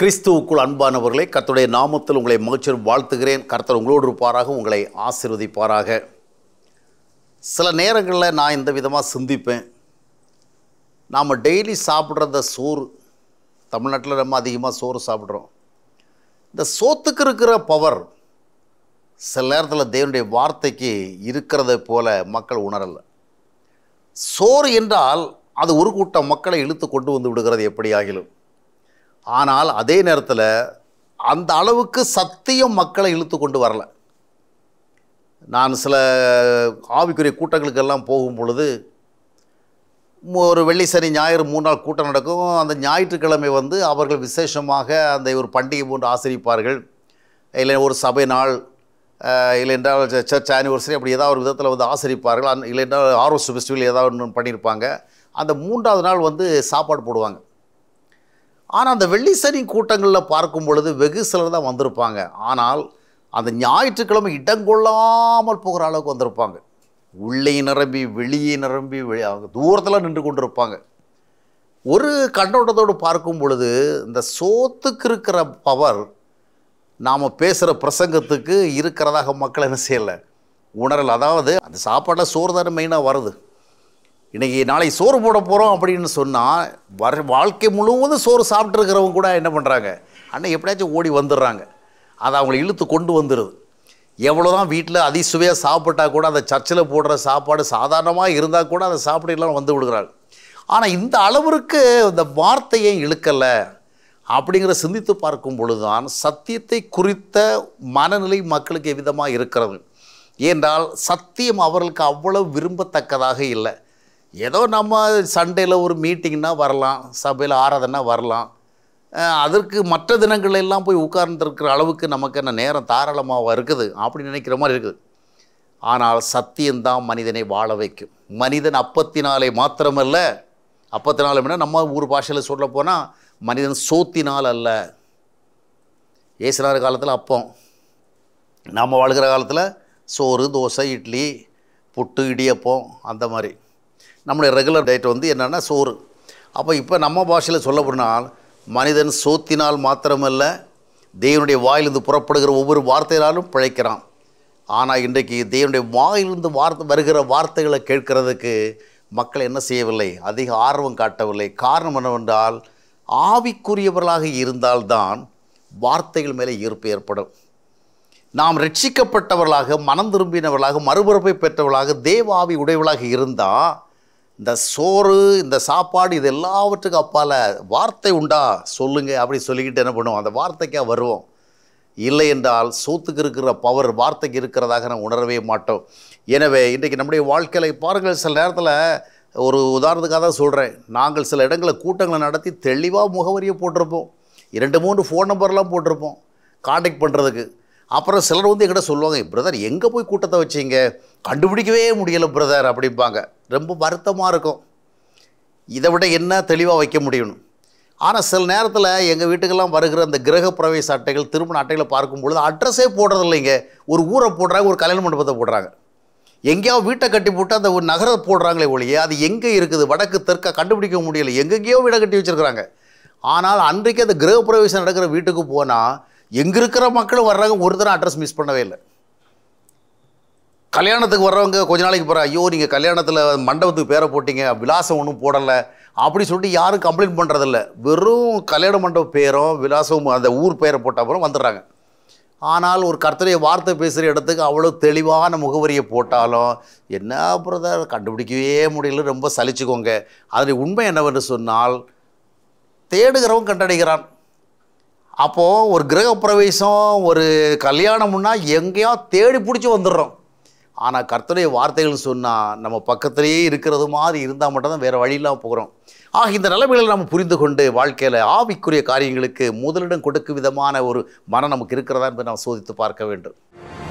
கிறிஸ்துவுக்குள் அன்பானவர்களே கர்த்தருடைய நாமத்தில் உங்களை மகிழ்ச்சியும் வாழ்த்துகிறேன் கர்த்தர் உங்களோடு இருப்பாராக உங்களை ஆசிர்வதிப்பாராக சில நேரங்களில் நான் இந்த விதமாக சிந்திப்பேன் நாம் டெய்லி சாப்பிட்றத சோறு தமிழ்நாட்டில் நம்ம அதிகமாக சோறு சாப்பிட்றோம் இந்த சோத்துக்கு இருக்கிற பவர் சில நேரத்தில் தேவனுடைய வார்த்தைக்கு இருக்கிறத போல மக்கள் உணரலை சோறு என்றால் அது ஒரு கூட்டம் மக்களை இழுத்து கொண்டு வந்து விடுகிறது எப்படி ஆகிலும் ஆனால் அதே நேரத்தில் அந்த அளவுக்கு சத்தியம் மக்களை இழுத்து கொண்டு வரல நான் சில ஆவிக்குரிய கூட்டங்களுக்கெல்லாம் போகும் பொழுது ஒரு வெள்ளி சனி ஞாயிறு மூணு நாள் கூட்டம் நடக்கும் அந்த ஞாயிற்றுக்கிழமை வந்து அவர்கள் விசேஷமாக அந்த ஒரு பண்டிகை போன்று ஆசிரிப்பார்கள் இல்லை ஒரு சபை நாள் இல்லை என்றால் சர்ச் ஆனிவர்சரி அப்படி ஏதாவது ஒரு விதத்தில் வந்து ஆசிரிப்பார்கள் அந் இல்லை என்றால் ஆர்வஸ் ஃபெஸ்டிவல் ஏதாவது ஒன்று பண்ணியிருப்பாங்க அந்த மூன்றாவது நாள் வந்து சாப்பாடு போடுவாங்க ஆனால் அந்த வெள்ளி சனி கூட்டங்களில் பார்க்கும் பொழுது வெகு சிலர் தான் வந்திருப்பாங்க ஆனால் அந்த ஞாயிற்றுக்கிழமை இடங்கொள்ளாமல் போகிற அளவுக்கு வந்திருப்பாங்க உள்ளே நிரம்பி வெளியே நிரம்பி அவங்க தூரத்தில் நின்று கொண்டு இருப்பாங்க ஒரு கண்ணோட்டத்தோடு பார்க்கும் பொழுது இந்த சோத்துக்கு இருக்கிற பவர் நாம் பேசுகிற பிரசங்கத்துக்கு இருக்கிறதாக மக்கள் என்ன செய்யலை உணரல் அதாவது அந்த சாப்பாடில் சோறு தானே மெயினாக வருது இன்றைக்கி நாளை சோறு போட போகிறோம் அப்படின்னு சொன்னால் வர வாழ்க்கை முழுவதும் சோறு சாப்பிட்ருக்கிறவங்க கூட என்ன பண்ணுறாங்க அண்ணன் எப்படியாச்சும் ஓடி வந்துடுறாங்க அதை அவங்களை இழுத்து கொண்டு வந்துடுது எவ்வளோ தான் வீட்டில் அதிசுவையாக சாப்பிட்டா கூட அந்த சர்ச்சில் போடுற சாப்பாடு சாதாரணமாக இருந்தால் கூட அதை சாப்பிடலாம் வந்து விடுகிறாள் ஆனால் இந்த அளவிற்கு இந்த வார்த்தையை இழுக்கலை அப்படிங்கிற சிந்தித்து பார்க்கும் பொழுதுதான் சத்தியத்தை குறித்த மனநிலை மக்களுக்கு எவ்விதமாக இருக்கிறது ஏனென்றால் சத்தியம் அவர்களுக்கு அவ்வளவு விரும்பத்தக்கதாக இல்லை ஏதோ நம்ம சண்டேயில் ஒரு மீட்டிங்னா வரலாம் சபையில் ஆராதனா வரலாம் அதற்கு மற்ற தினங்கள் எல்லாம் போய் உட்கார்ந்துருக்கிற அளவுக்கு நமக்கு என்ன நேரம் தாராளமாக இருக்குது அப்படின்னு நினைக்கிற மாதிரி இருக்குது ஆனால் சத்தியம்தான் மனிதனை வாழ வைக்கும் மனிதன் அப்பத்தி நாளை மாத்திரமல்ல அப்பத்தி அப்படின்னா நம்ம ஊர் பாஷையில் சொல்ல போனால் மனிதன் சோத்தினால் அல்ல ஏசுனார் காலத்தில் அப்பம் நாம் வாழ்கிற காலத்தில் சோறு தோசை இட்லி புட்டு இடியப்பம் அந்த மாதிரி நம்முடைய ரெகுலர் டயட் வந்து என்னென்னா சோறு அப்போ இப்போ நம்ம பாஷையில் சொல்ல போனால் மனிதன் சோத்தினால் மாத்திரமல்ல தேவனுடைய வாயிலிருந்து புறப்படுகிற ஒவ்வொரு வார்த்தையினாலும் பிழைக்கிறான் ஆனால் இன்றைக்கு தேவனுடைய வாயிலிருந்து வார்த்தை வருகிற வார்த்தைகளை கேட்கிறதுக்கு மக்கள் என்ன செய்யவில்லை அதிக ஆர்வம் காட்டவில்லை காரணம் என்னவென்றால் ஆவிக்குரியவர்களாக இருந்தால்தான் வார்த்தைகள் மேலே ஈர்ப்பு ஏற்படும் நாம் ரட்சிக்கப்பட்டவர்களாக மனம் திரும்பினவர்களாக மறுபரப்பை பெற்றவர்களாக தேவ ஆவி உடையவர்களாக இருந்தால் இந்த சோறு இந்த சாப்பாடு இது எல்லாவற்றுக்கும் அப்பால் வார்த்தை உண்டா சொல்லுங்கள் அப்படி சொல்லிக்கிட்டு என்ன பண்ணுவோம் அந்த வார்த்தைக்காக வருவோம் இல்லை என்றால் சோத்துக்கு இருக்கிற பவர் வார்த்தைக்கு இருக்கிறதாக நான் உணரவே மாட்டோம் எனவே இன்றைக்கு நம்முடைய வாழ்க்கையில் பாருங்கள் சில நேரத்தில் ஒரு உதாரணத்துக்காக தான் சொல்கிறேன் நாங்கள் சில இடங்களில் கூட்டங்களை நடத்தி தெளிவாக முகவரியை போட்டிருப்போம் இரண்டு மூன்று ஃபோன் நம்பர்லாம் போட்டிருப்போம் காண்டாக்ட் பண்ணுறதுக்கு அப்புறம் சிலர் வந்து எங்கிட்ட சொல்லுவாங்க பிரதர் எங்கே போய் கூட்டத்தை வச்சிங்க கண்டுபிடிக்கவே முடியலை பிரதர் அப்படிம்பாங்க ரொம்ப வருத்தமாக இருக்கும் இதை விட என்ன தெளிவாக வைக்க முடியணும் ஆனால் சில நேரத்தில் எங்கள் வீட்டுக்கெல்லாம் வருகிற அந்த கிரக பிரவேச அட்டைகள் திருமண அட்டைகளை பார்க்கும்பொழுது அட்ரஸே போடுறது இல்லைங்க ஒரு ஊரை போடுறாங்க ஒரு கல்யாண மண்டபத்தை போடுறாங்க எங்கேயாவது வீட்டை கட்டி போட்டு அந்த ஒரு நகரத்தை போடுறாங்களே ஒழிய அது எங்கே இருக்குது வடக்கு தெற்கா கண்டுபிடிக்க முடியலை எங்கெங்கேயோ வீடை கட்டி வச்சுருக்குறாங்க ஆனால் அன்றைக்கு அந்த கிரகப்பிரவேசம் நடக்கிற வீட்டுக்கு போனால் எங்கே இருக்கிற மக்களும் வர்றாங்க ஒரு தடவை அட்ரஸ் மிஸ் பண்ணவே இல்லை கல்யாணத்துக்கு வர்றவங்க கொஞ்ச நாளைக்கு போகிற ஐயோ நீங்கள் கல்யாணத்தில் மண்டபத்துக்கு பேரை போட்டிங்க விலாசம் ஒன்றும் போடலை அப்படி சொல்லிட்டு யாரும் கம்ப்ளைண்ட் பண்ணுறதில்ல வெறும் கல்யாண மண்டபம் பேரும் விலாசமும் அந்த ஊர் பேரை போட்ட அப்புறம் வந்துடுறாங்க ஆனால் ஒரு கர்த்தரைய வார்த்தை பேசுகிற இடத்துக்கு அவ்வளோ தெளிவான முகவரியை போட்டாலும் என்ன பிரதர் கண்டுபிடிக்கவே முடியல ரொம்ப சலிச்சுக்கோங்க அதில் உண்மை என்னவென்று சொன்னால் தேடுகிறவன் கண்டடைகிறான் அப்போது ஒரு கிரக பிரவேசம் ஒரு கல்யாணம்னா எங்கேயோ தேடி பிடிச்சி வந்துடுறோம் ஆனால் கர்த்தருடைய வார்த்தைகள் சொன்னால் நம்ம பக்கத்திலேயே இருக்கிறது மாதிரி இருந்தால் மட்டும்தான் வேறு வழியெல்லாம் போகிறோம் ஆக இந்த நிலைமைகளை நம்ம புரிந்து கொண்டு வாழ்க்கையில் ஆவிக்குரிய காரியங்களுக்கு முதலிடம் கொடுக்கும் விதமான ஒரு மனம் நமக்கு இருக்கிறதா என்பதை நாம் சோதித்து பார்க்க வேண்டும்